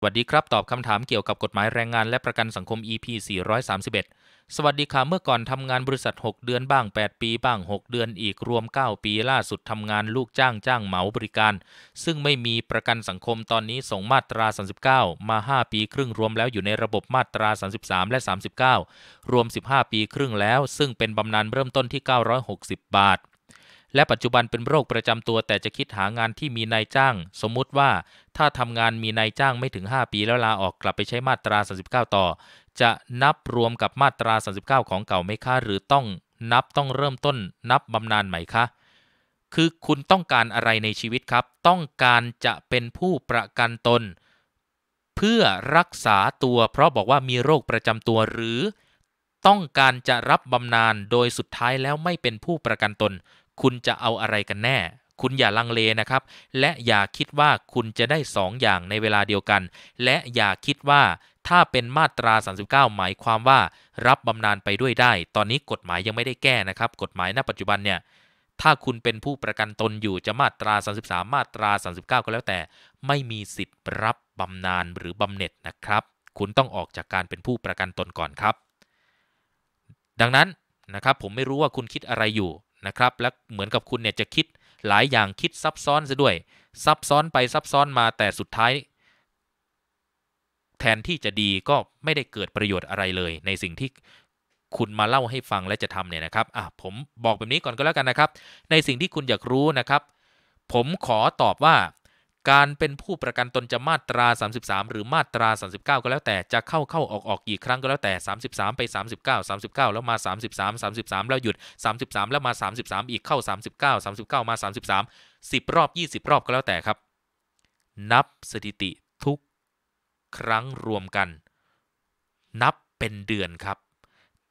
สวัสดีครับตอบคำถามเกี่ยวกับกฎหมายแรงงานและประกันสังคม EP 431 สวัสดีค่ะเมื่อก่อนทำงานบริษัท 6 เดือนบ้าง 8 ปีบ้าง 6 เดือนอีกรวม 9 ปี ล่าสุดทำงานลูกจ้างจ้างเหมาบริการ ซึ่งไม่มีประกันสังคมตอนนี้ส่งมาตรา 39 มา 5 ปีครึ่งรวมแล้วอยู่ในระบบมาตรา33และ39รวม 15 ปีครึ่งแล้ว ซึ่งเป็นบำนาญเริ่มต้นที่ 960 บาทและปัจจุบันเป็นโรคประจำตัว แต่จะคิดหางานที่มีนายจ้าง สมมุติว่า ถ้าทำงานมีนายจ้างไม่ถึง 5 ปี แล้วลาออกกลับไปใช้มาตรา 39 ต่อ จะนับรวมกับมาตรา 39 ของเก่าไหมคะหรือต้องนับต้องเริ่มต้นนับบำนาญใหม่คะ คือคุณต้องการอะไรในชีวิตครับ ต้องการจะเป็นผู้ประกันตน เพื่อรักษาตัวเพราะบอกว่ามีโรคประจำตัวหรือต้องการจะรับบำนาญโดยสุดท้ายแล้วไม่เป็นผู้ประกันตนคุณจะเอาอะไรกันแน่ คุณอย่าลังเลนะครับ และอย่าคิดว่าคุณจะได้2ออย่างในเวลาเดียวกัน และอย่าคิดว่าถ้าเป็นมาตรา 39 หมายความว่ารับบำนาญไปด้วยได้ ตอนนี้กฎหมายยังไม่ได้แก้นะครับ กฎหมายณปัจจุบันเนี่ยถ้าคุณเป็นผู้ประกันตนอยู่จะมาตรา 33 มาตรา 39 ก็แล้วแต่ไม่มีสิทธิ์ รับบำนาญหรือบำเหน็จนะครับ คุณต้องออกจากการเป็นผู้ประกันตนก่อนครับ ดังนั้นนะครับผมไม่รู้ว่าคุณคิดอะไรอยู่นะครับและเหมือนกับคุณเนี่ยจะคิดหลายอย่างคิดซับซ้อนซะด้วยซับซ้อนไปซับซ้อนมาแต่สุดท้าย แทนที่จะดีก็ไม่ได้เกิดประโยชน์อะไรเลย ในสิ่งที่คุณมาเล่าให้ฟังและจะทำเนี่ยนะครับอ่ะผมบอกแบบนี้ก่อนก็แล้วกันนะครับ ในสิ่งที่คุณอยากรู้นะครับ ผมขอตอบว่าการเป็นผู้ประกันตนจะมาตรา 33 หรือมาตรา 39 ก็แล้วแต่จะเข้าเข้าออกออกกี่ครั้งก็แล้วแต่ 33 ไป 39 39 แล้วมา 33 33 แล้วหยุด 33 แล้วมา 33 อีกเข้า 39 39 มา 33 10รอบ 20 รอบก็แล้วแต่ครับ นับสถิติทุกครั้งรวมกัน นับเป็นเดือนครับ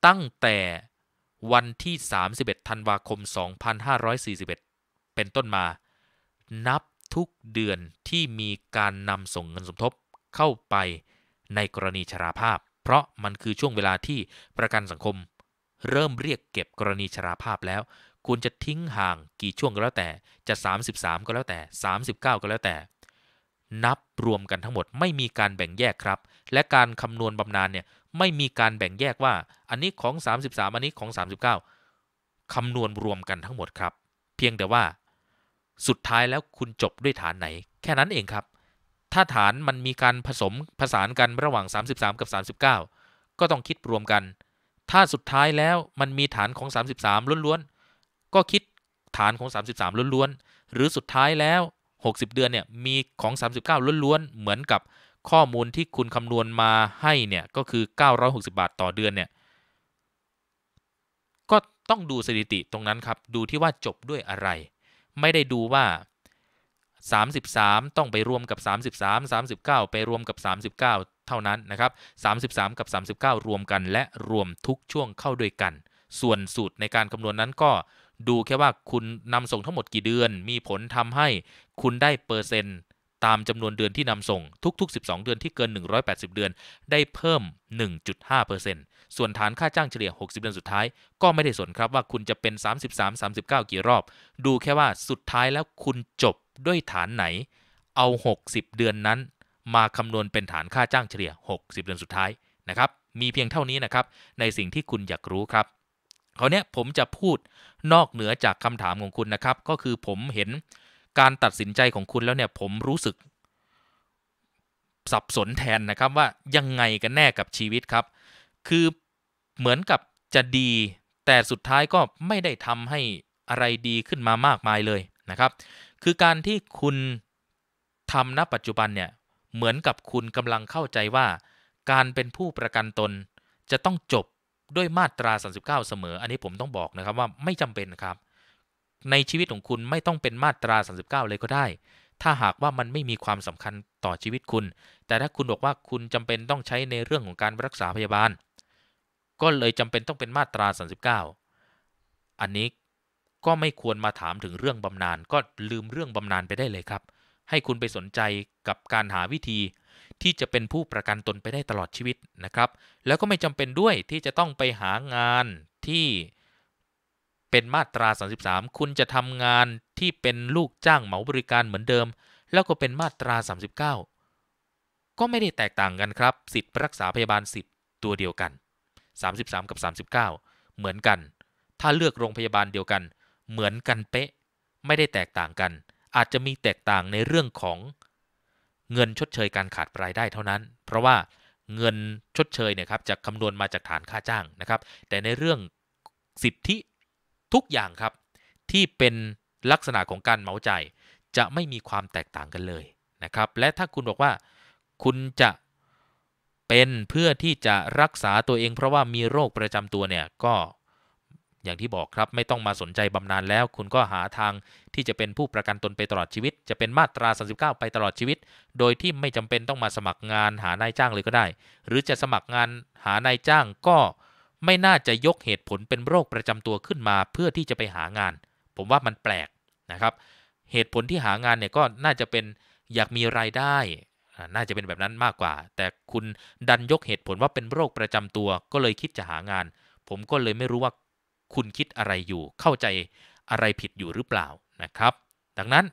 ตั้งแต่วันที่ 31ธันวาคม 2541 เป็นต้นมา นับทุกเดือนที่มีการนำส่งเงินสมทบเข้าไปในกรณีชราภาพ เพราะมันคือช่วงเวลาที่ประกันสังคมเริ่มเรียกเก็บกรณีชราภาพแล้วคุณจะทิ้งห่างกี่ช่วงก็แล้วแต่ จะ 33 ก็แล้วแต่ 39 ก็แล้วแต่ นับรวมกันทั้งหมดไม่มีการแบ่งแยกครับ และการคำนวณบำนาญเนี่ยไม่มีการแบ่งแยกว่าอันนี้ของ 33 อันนี้ของ 39 คำนวณรวมกันทั้งหมดครับ เพียงแต่ว่าสุดท้ายแล้วคุณจบด้วยฐานไหน แค่นั้นเองครับ ถ้าฐานมันมีการผสมผสานกันระหว่าง 33 กับ 39 ก็ต้องคิดรวมกัน ถ้าสุดท้ายแล้วมันมีฐานของ 33ล้วนๆก็คิดฐานของ 33ล้วนๆหรือสุดท้ายแล้ว 60 เดือนเนี่ยมีของ 39ล้วนๆ เหมือนกับข้อมูลที่คุณคำนวณมาให้เนี่ยก็คือ 960 บาทต่อเดือนเนี่ยก็ต้องดูสถิติตรงนั้นครับดูที่ว่าจบด้วยอะไรไม่ได้ดูว่า 33 ต้องไปรวมกับ 33 39 ไปรวมกับ 39 เท่านั้นนะครับ 33 กับ 39 รวมกันและรวมทุกช่วงเข้าด้วยกัน ส่วนสูตรในการคำนวณนนั้นก็ดูแค่ว่าคุณนำส่งทั้งหมดกี่เดือน มีผลทำให้คุณได้เปอร์เซ็นต์ตามจำนวนเดือนที่นำส่งทุกๆ 12 เดือนที่เกิน 180 เดือน ได้เพิ่ม 1.5%ส่วนฐานค่าจ้างเฉลี่ย 60 เดือนสุดท้ายก็ไม่ได้สนครับว่าคุณจะเป็น 33 39 กี่รอบ ดูแค่ว่าสุดท้ายแล้วคุณจบด้วยฐานไหน เอา 60 เดือนนั้น มาคำนวณเป็นฐานค่าจ้างเฉลี่ย 60 เดือนสุดท้าย นะครับ มีเพียงเท่านี้นะครับในสิ่งที่คุณอยากรู้ครับคราวนี้ผมจะพูดนอกเหนือจากคำถามของคุณนะครับก็คือผมเห็นการตัดสินใจของคุณแล้วเนี่ยผมรู้สึกสับสนแทนนะครับว่ายังไงกันแน่กับชีวิตครับ คือเหมือนกับจะดีแต่สุดท้ายก็ไม่ได้ทำให้อะไรดีขึ้นมามากมายเลยนะครับ คือการที่คุณทำณปัจจุบันเนี่ยเหมือนกับคุณกำลังเข้าใจว่าการเป็นผู้ประกันตนจะต้องจบด้วยมาตรา 39 เสมอ อันนี้ผมต้องบอกนะครับว่าไม่จำเป็นครับในชีวิตของคุณไม่ต้องเป็นมาตรา 39 เลยก็ได้ ถ้าหากว่ามันไม่มีความสำคัญต่อชีวิตคุณ แต่ถ้าคุณบอกว่าคุณจำเป็นต้องใช้ในเรื่องของการรักษาพยาบาล ก็เลยจำเป็นต้องเป็นมาตรา 39 อันนี้ก็ไม่ควรมาถามถึงเรื่องบำนาญ ก็ลืมเรื่องบำนาญไปได้เลยครับ ให้คุณไปสนใจกับการหาวิธีที่จะเป็นผู้ประกันตนไปได้ตลอดชีวิตนะครับ แล้วก็ไม่จำเป็นด้วยที่จะต้องไปหางานที่เป็นมาตรา 33 คุณจะทำงานที่เป็นลูกจ้างเหมาบริการเหมือนเดิม แล้วก็เป็นมาตรา 39 ก็ไม่ได้แตกต่างกันครับ สิทธิรักษาพยาบาลสิทธิ์ตัวเดียวกัน 33 กับ 39 เหมือนกัน ถ้าเลือกโรงพยาบาลเดียวกัน เหมือนกันเป๊ะ ไม่ได้แตกต่างกัน อาจจะมีแตกต่างในเรื่องของ เงินชดเชยการขาดรายได้เท่านั้น เพราะว่าเงินชดเชยเนี่ยครับจะคำนวณมาจากฐานค่าจ้างนะครับ แต่ในเรื่องสิทธิทุกอย่างครับที่เป็นลักษณะของการเหมาใจ จะไม่มีความแตกต่างกันเลยนะครับและถ้าคุณบอกว่าคุณจะเป็นเพื่อที่จะรักษาตัวเองเพราะว่ามีโรคประจำตัวเนี่ยก็อย่างที่บอกครับไม่ต้องมาสนใจบำนาญแล้ว คุณก็หาทางที่จะเป็นผู้ประกันตนไปตลอดชีวิต จะเป็นมาตรา 39 ไปตลอดชีวิต โดยที่ไม่จำเป็นต้องมาสมัครงานหานายจ้างเลยก็ได้ หรือจะสมัครงานหานายจ้างก็ไม่น่าจะยกเหตุผลเป็นโรคประจำตัวขึ้นมาเพื่อที่จะไปหางาน ผมว่ามันแปลกนะครับ เหตุผลที่หางานเนี่ยก็น่าจะเป็นอยากมีรายได้ น่าจะเป็นแบบนั้นมากกว่า แต่คุณดันยกเหตุผลว่าเป็นโรคประจำตัว ก็เลยคิดจะหางาน ผมก็เลยไม่รู้ว่าคุณคิดอะไรอยู่ เข้าใจอะไรผิดอยู่หรือเปล่านะครับ ดังนั้น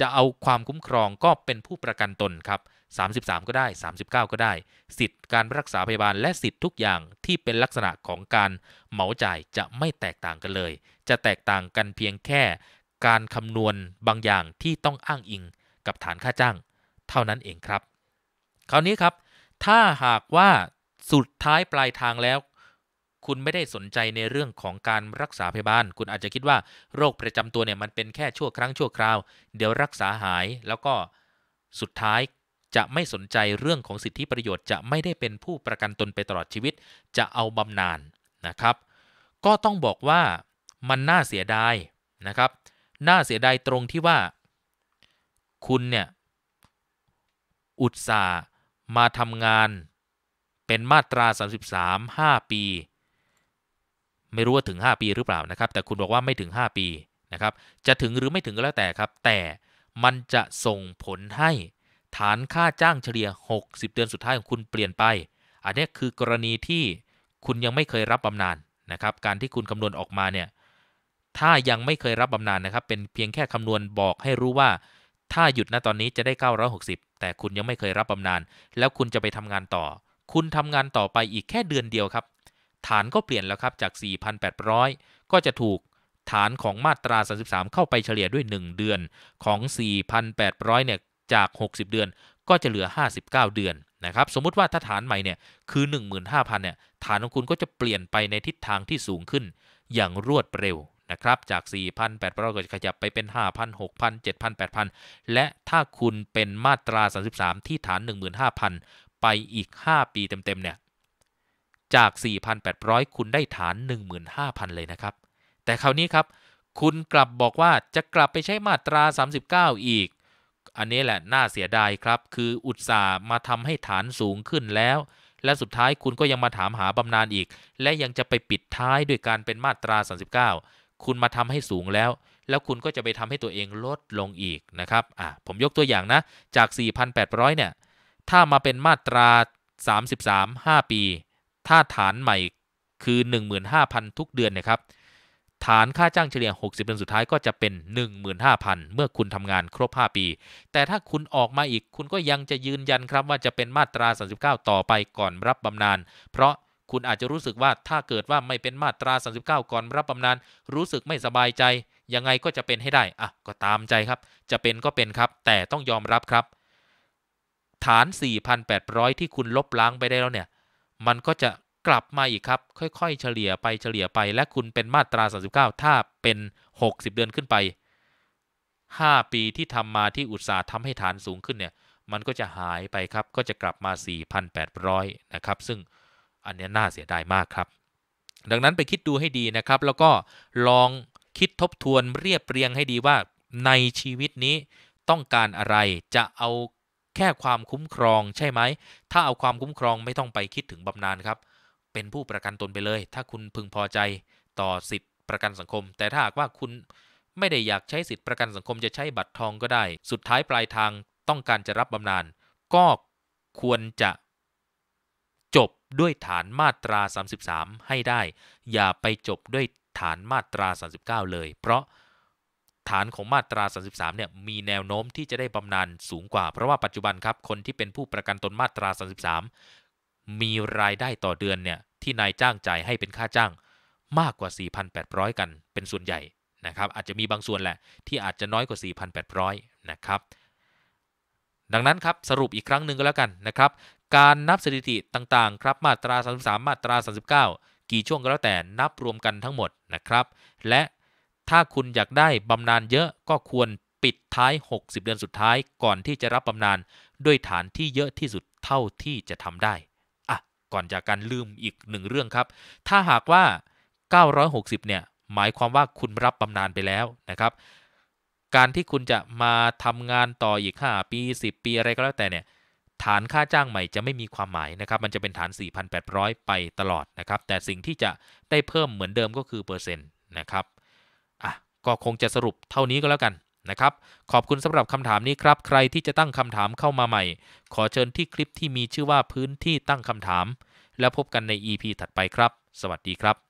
จะเอาความคุ้มครองก็เป็นผู้ประกันตนครับ33 ก็ได้ 39 ก็ได้สิทธิ์การรักษาพยาบาลและสิทธิ์ทุกอย่างที่เป็นลักษณะของการเหมาจ่ายจะไม่แตกต่างกันเลย จะแตกต่างกันเพียงแค่การคำนวณบางอย่างที่ต้องอ้างอิงกับฐานค่าจ้าง เท่านั้นเองครับ คราวนี้ครับ ถ้าหากว่าสุดท้ายปลายทางแล้ว คุณไม่ได้สนใจในเรื่องของการรักษาพยาบาล คุณอาจจะคิดว่าโรคประจำตัวเนี่ยมันเป็นแค่ชั่วครั้งชั่วคราวเดี๋ยวรักษาหายแล้วก็สุดท้ายจะไม่สนใจเรื่องของสิทธิประโยชน์ จะไม่ได้เป็นผู้ประกันตนไปตลอดชีวิตจะเอาบำนาญนนะครับ ก็ต้องบอกว่ามันน่าเสียดายนะครับน่าเสียดายตรงที่ว่า คุณเนี่ยอุตส่าห์มาทำงานเป็นมาตรา 33 5ปี ไม่รู้ว่าถึง 5 ปีหรือเปล่านะครับ แต่คุณบอกว่าไม่ถึง 5 ปีนะครับจะถึงหรือไม่ถึงก็แล้วแต่ครับแต่มันจะส่งผลให้ฐานค่าจ้างเฉลี่ย 60 เดือนสุดท้ายของคุณเปลี่ยนไป อันนี้คือกรณีที่คุณยังไม่เคยรับบำนาญนนะครับ การที่คุณคำนวณออกมาเนี่ย ถ้ายังไม่เคยรับบำนาญนนะครับ เป็นเพียงแค่คำนวณบอกให้รู้ว่า ถ้าหยุดณตอนนี้จะได้ 960 แต่คุณยังไม่เคยรับบำนาญ แล้วคุณจะไปทำงานต่อ คุณทำงานต่อไปอีกแค่เดือนเดียวครับ ฐานก็เปลี่ยนแล้วครับ จาก 4,800 ก็จะถูกฐานของมาตรา 33 เข้าไปเฉลี่ยด้วย 1 เดือนของ 4,800 เนี่ยจาก 60 เดือนก็จะเหลือ 59 เดือน นะครับ สมมุติว่าถ้าฐานใหม่เนี่ย คือ 15,000เนี่ย ฐานของคุณก็จะเปลี่ยนไปในทิศทางที่สูงขึ้น อย่างรวดเร็วนะครับ จาก 4,800 ก็จะขยับไปเป็น 5,000 6,000 7,000 8,000 และถ้าคุณเป็นมาตรา 33 ที่ฐาน 15,000 ไปอีก 5 ปีเต็มๆ เนี่ย จาก 4,800 คุณได้ฐาน 15,000 เลยนะครับ แต่คราวนี้ครับ คุณกลับบอกว่าจะกลับไปใช้มาตรา 39 อีกอันนี้แหละน่าเสียดายครับ คืออุตส่าห์มาทำให้ฐานสูงขึ้นแล้ว และสุดท้ายคุณก็ยังมาถามหาบำนาญอีก และยังจะไปปิดท้ายด้วยการเป็นมาตรา 39 คุณมาทำให้สูงแล้ว แล้วคุณก็จะไปทำให้ตัวเองลดลงอีกนะครับอ่ะผมยกตัวอย่างนะ จาก 4,800 เนี่ย ถ้ามาเป็นมาตรา 33 5 ปี ถ้าฐานใหม่คือ 15,000 ทุกเดือนนะครับฐานค่าจ้างเฉลี่ย60เป็นสุดท้ายก็จะเป็น 15,000 เมื่อคุณทำงานครบ 5 ปี แต่ถ้าคุณออกมาอีก คุณก็ยังจะยืนยันครับว่าจะเป็นมาตรา 39 ต่อไปก่อนรับบำนาญเพราะคุณอาจจะรู้สึกว่าถ้าเกิดว่าไม่เป็นมาตรา 39 ก่อนรับบำนาญรู้สึกไม่สบายใจ ยังไงก็จะเป็นให้ได้อ่ะก็ตามใจครับ จะเป็นก็เป็นครับ แต่ต้องยอมรับครับ ฐาน 4,800 ที่คุณลบล้างไปได้แล้วเนี่ย มันก็จะกลับมาอีกครับ ค่อยๆ เฉลี่ยไปเฉลี่ยไป และคุณเป็นมาตรา 39 ถ้าเป็น 60 เดือนขึ้นไป 5 ปีที่ทำมาที่อุตสาห์ทำให้ฐานสูงขึ้นเนี่ยมันก็จะหายไปครับก็จะกลับมา 4,800 นะครับ ซึ่งอันนี้น่าเสียดายมากครับ ดังนั้นไปคิดดูให้ดีนะครับ แล้วก็ลองคิดทบทวนเรียบเรียงให้ดีว่าในชีวิตนี้ต้องการอะไรจะเอาแค่ความคุ้มครองใช่ไหมถ้าเอาความคุ้มครองไม่ต้องไปคิดถึงบำนาญครับเป็นผู้ประกันตนไปเลยถ้าคุณพึงพอใจต่อสิทธิประกันสังคม แต่ถ้าหากว่าคุณไม่ได้อยากใช้สิทธิประกันสังคมจะใช้บัตรทองก็ได้ สุดท้ายปลายทางต้องการจะรับบำนาญก็ควรจะจบด้วยฐานมาตรา 33 ให้ได้ อย่าไปจบด้วยฐานมาตรา 39 เลย เพราะฐานของมาตรา33เนี่ยมีแนวโน้มที่จะได้บำนาญสูงกว่า เพราะว่าปัจจุบันครับ คนที่เป็นผู้ประกันตนมาตรา33มีรายได้ต่อเดือนเนี่ยที่นายจ้างจ่ายให้เป็นค่าจ้างมากกว่า 4,800 กันเป็นส่วนใหญ่นะครับอาจจะมีบางส่วนแหละ ที่อาจจะน้อยกว่า 4,800 นะครับ ดังนั้นครับสรุปอีกครั้งหนึ่งก็แล้วกันนะครับ การนับสถิติต่างๆครับมาตรา33มาตรา39กี่ช่วงก็แล้วแต่นับรวมกันทั้งหมดนะครับ และถ้าคุณอยากได้บำนาญเยอะก็ควรปิดท้าย 60 เดือนสุดท้ายก่อนที่จะรับบำนาญด้วยฐานที่เยอะที่สุดเท่าที่จะทำได้ก่อนจากการลืมอีกหนึ่งเรื่องครับ ถ้าหากว่า 960 เนี่ย หมายความว่าคุณรับบำนาญไปแล้วนะครับ การที่คุณจะมาทำงานต่ออีก 5 ปี 10 ปีอะไรก็แล้วแต่เนี่ย ฐานค่าจ้างใหม่จะไม่มีความหมายนะครับ มันจะเป็นฐาน 4,800 ไปตลอดนะครับ แต่สิ่งที่จะได้เพิ่มเหมือนเดิมก็คือเปอร์เซ็นต์นะครับ อ่ะ ก็คงจะสรุปเท่านี้ก็แล้วกันนะครับขอบคุณสำหรับคำถามนี้ครับ ใครที่จะตั้งคำถามเข้ามาใหม่ ขอเชิญที่คลิปที่มีชื่อว่าพื้นที่ตั้งคำถาม แล้วพบกันใน EP ถัดไปครับ สวัสดีครับ